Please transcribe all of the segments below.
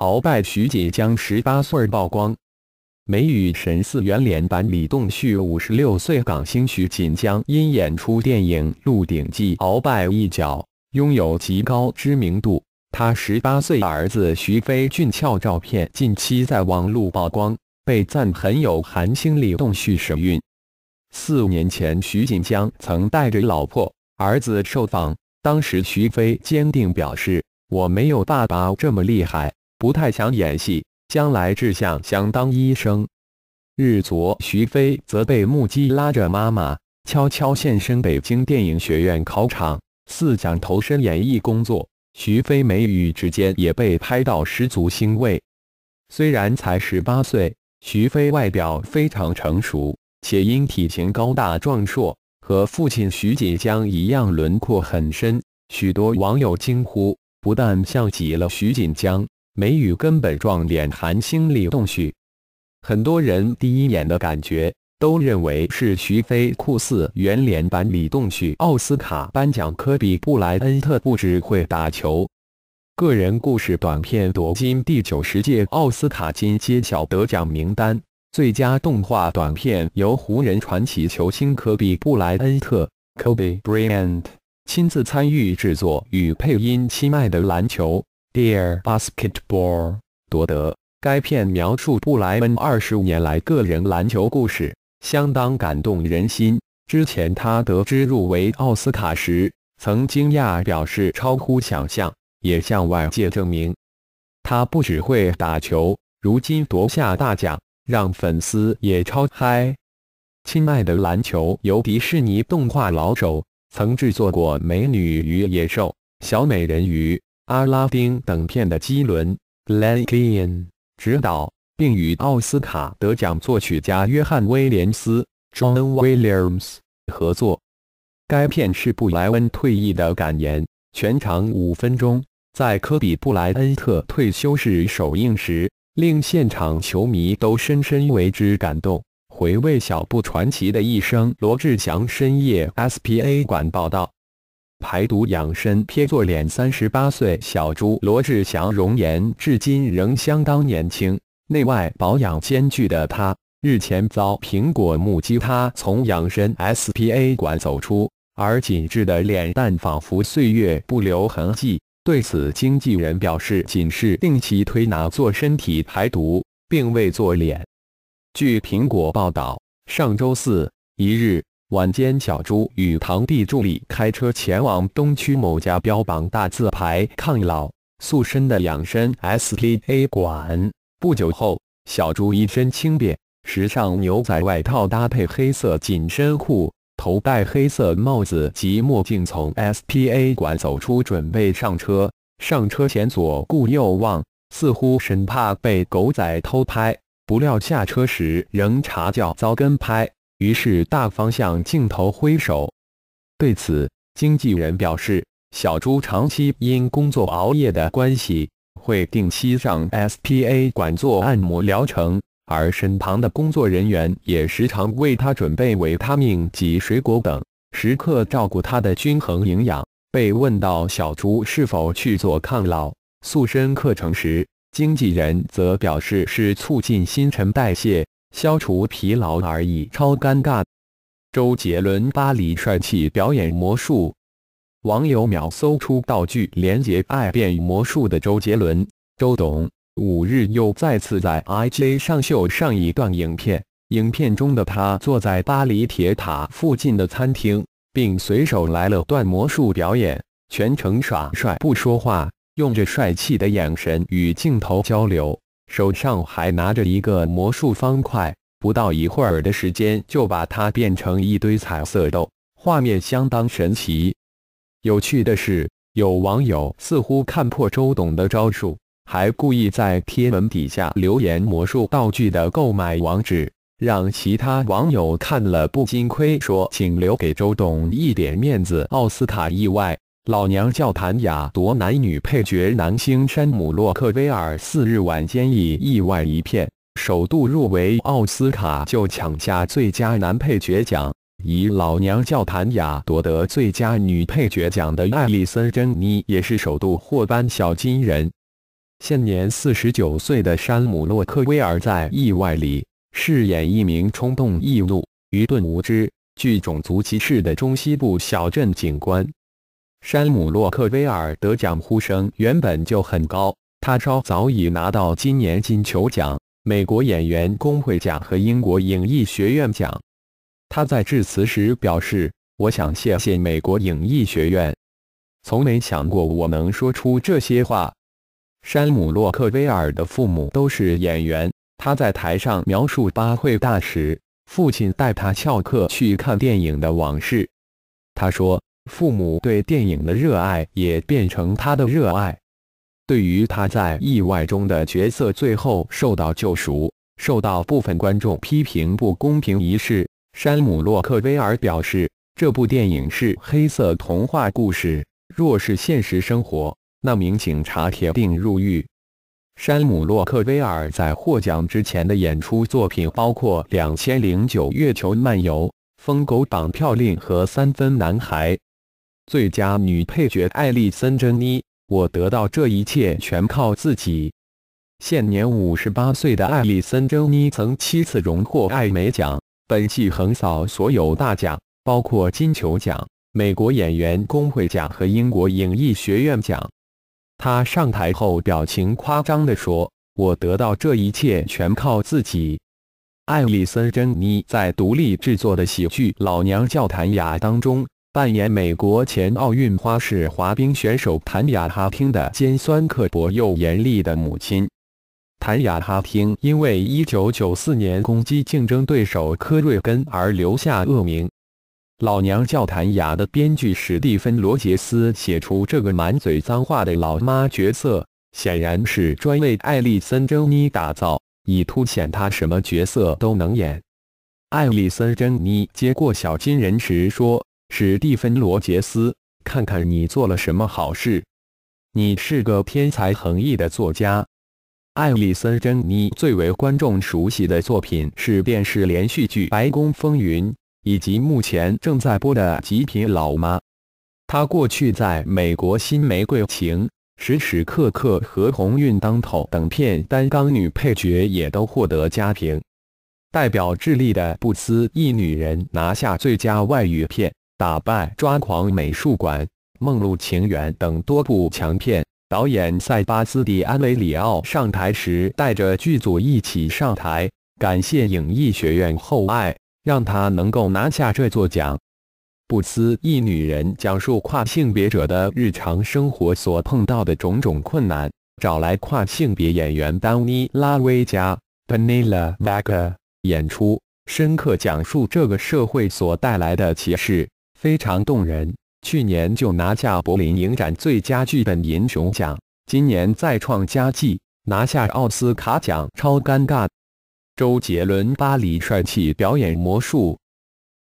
鳌拜徐锦江十八岁曝光，美宇神似圆脸版李栋旭。五十六岁港星徐锦江因演出电影《鹿鼎记》鳌拜一角，拥有极高知名度。他十八岁儿子徐飞俊俏照片近期在网路曝光，被赞很有韩星李栋旭神韵。四年前，徐锦江曾带着老婆儿子受访，当时徐飞坚定表示：“我没有爸爸这么厉害。”不太想演戏，将来志向想当医生。日昨，徐飞则被目击拉着妈妈悄悄现身北京电影学院考场，似讲投身演艺工作。徐飞眉宇之间也被拍到十足欣慰。虽然才十八岁，徐飞外表非常成熟，且因体型高大壮硕，和父亲徐锦江一样轮廓很深，许多网友惊呼，不但像极了徐锦江。梅雨根本撞脸韩星李栋旭，很多人第一眼的感觉都认为是徐飞酷似圆脸版李栋旭。奥斯卡颁奖，科比布莱恩特不置会打球，个人故事短片夺金。第九十届奥斯卡金揭小得奖名单，最佳动画短片由湖人传奇球星科比布莱恩特 （Kobe Bryant） 亲自参与制作与配音，亲爱的篮球。Dear Basketball，夺得该片描述布莱恩二十五年来个人篮球故事，相当感动人心。之前他得知入围奥斯卡时，曾惊讶表示超乎想象，也向外界证明他不只会打球。如今夺下大奖，让粉丝也超嗨。亲爱的篮球由迪士尼动画老手曾制作过《美女与野兽》《小美人鱼》。《阿拉丁》等片的基伦· l e n e a n 执导，并与奥斯卡得奖作曲家约翰·威廉斯 （John Williams） 合作。该片是布莱恩退役的感言，全长五分钟，在科比·布莱恩特退休式首映时，令现场球迷都深深为之感动，回味小布传奇的一生。罗志祥深夜 SPA 馆报道。排毒养身，偏做脸。三十八岁小猪罗志祥容颜至今仍相当年轻，内外保养兼具的他，日前遭苹果目击他从养身 SPA 馆走出，而紧致的脸蛋仿佛岁月不留痕迹。对此，经纪人表示，仅是定期推拿做身体排毒，并未做脸。据苹果报道，上周四一日。晚间，小猪与堂弟助理开车前往东区某家标榜大字牌抗老塑身的养生 SPA 馆。不久后，小猪一身轻便时尚牛仔外套搭配黑色紧身裤，头戴黑色帽子及墨镜，从 SPA 馆走出，准备上车。上车前左顾右望，似乎生怕被狗仔偷拍。不料下车时仍查觉遭跟拍。于是，大方向镜头挥手。对此，经纪人表示，小朱长期因工作熬夜的关系，会定期上 SPA 馆做按摩疗程，而身旁的工作人员也时常为他准备维他命及水果等，时刻照顾他的均衡营养。被问到小朱是否去做抗老塑身课程时，经纪人则表示是促进新陈代谢。消除疲劳而已，超尴尬。周杰伦巴黎帅气表演魔术，网友秒搜出道具，连接爱变魔术的周杰伦。周董五日又再次在 IG 上秀上一段影片，影片中的他坐在巴黎铁塔附近的餐厅，并随手来了段魔术表演，全程耍帅不说话，用着帅气的眼神与镜头交流。手上还拿着一个魔术方块，不到一会儿的时间就把它变成一堆彩色豆，画面相当神奇。有趣的是，有网友似乎看破周董的招数，还故意在贴文底下留言魔术道具的购买网址，让其他网友看了不禁亏说：“请留给周董一点面子。”奥斯卡意外。《老娘叫谭雅》夺男女配角，男星山姆·洛克威尔四日晚间以意外一片首度入围奥斯卡，就抢下最佳男配角奖。以《老娘叫谭雅》夺得最佳女配角奖的艾莉森·珍妮也是首度获颁小金人。现年四十九岁的山姆·洛克威尔在《意外》里饰演一名冲动易怒、愚钝无知、具种族歧视的中西部小镇警官。山姆·洛克威尔得奖呼声原本就很高，他稍早已拿到今年金球奖、美国演员工会奖和英国影艺学院奖。他在致辞时表示：“我想谢谢美国影艺学院，从没想过我能说出这些话。”山姆·洛克威尔的父母都是演员，他在台上描述巴会大使父亲带他翘课去看电影的往事。他说。父母对电影的热爱也变成他的热爱。对于他在意外中的角色最后受到救赎、受到部分观众批评不公平一事，山姆·洛克威尔表示：“这部电影是黑色童话故事。若是现实生活，那名警察铁定入狱。”山姆·洛克威尔在获奖之前的演出作品包括《两千零九月球漫游》《疯狗绑票令》和《三分男孩》。最佳女配角艾莉森·珍妮，我得到这一切全靠自己。现年五十八岁的艾莉森·珍妮曾七次荣获艾美奖，本季横扫所有大奖，包括金球奖、美国演员工会奖和英国影艺学院奖。她上台后表情夸张地说：“我得到这一切全靠自己。”艾莉森·珍妮在独立制作的喜剧《老娘叫谭雅》当中。扮演美国前奥运花式滑冰选手谭雅哈汀的尖酸刻薄又严厉的母亲谭雅哈汀，因为1994年攻击竞争对手科瑞根而留下恶名。老娘叫谭雅的编剧史蒂芬罗杰斯写出这个满嘴脏话的老妈角色，显然是专为艾丽森珍妮打造，以凸显她什么角色都能演。艾丽森珍妮接过小金人时说。史蒂芬·罗杰斯，看看你做了什么好事！你是个天才横溢的作家。艾利森·珍妮最为观众熟悉的作品是电视连续剧《白宫风云》，以及目前正在播的《极品老妈》。她过去在美国《新玫瑰情》《时时刻刻》和《鸿运当头》等片担纲女配角，也都获得佳评。代表智利的《不思议女人》拿下最佳外语片。打败《抓狂》、美术馆、梦露情缘等多部强片。导演塞巴斯蒂安·雷里奥上台时带着剧组一起上台，感谢影艺学院厚爱，让他能够拿下这座奖。《不思议女人》讲述跨性别者的日常生活所碰到的种种困难，找来跨性别演员丹妮拉·维加 p e n e l a Vega） 演出，深刻讲述这个社会所带来的歧视。非常动人，去年就拿下柏林影展最佳剧本银熊奖，今年再创佳绩，拿下奥斯卡奖，超尴尬。周杰伦巴黎帅气表演魔术，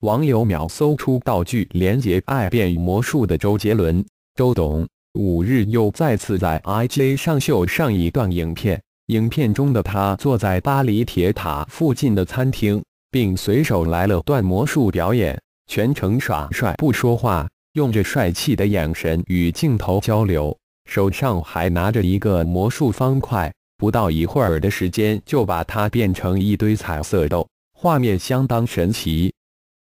网友秒搜出道具，连接，爱变魔术的周杰伦，周董五日又再次在 IG 上秀上一段影片，影片中的他坐在巴黎铁塔附近的餐厅，并随手来了段魔术表演。全程耍帅不说话，用着帅气的眼神与镜头交流，手上还拿着一个魔术方块，不到一会儿的时间就把它变成一堆彩色豆，画面相当神奇。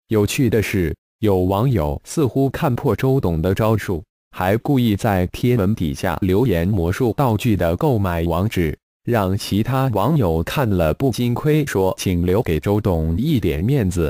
有趣的是，有网友似乎看破周董的招数，还故意在贴文底下留言魔术道具的购买网址，让其他网友看了不禁亏说：“请留给周董一点面子。”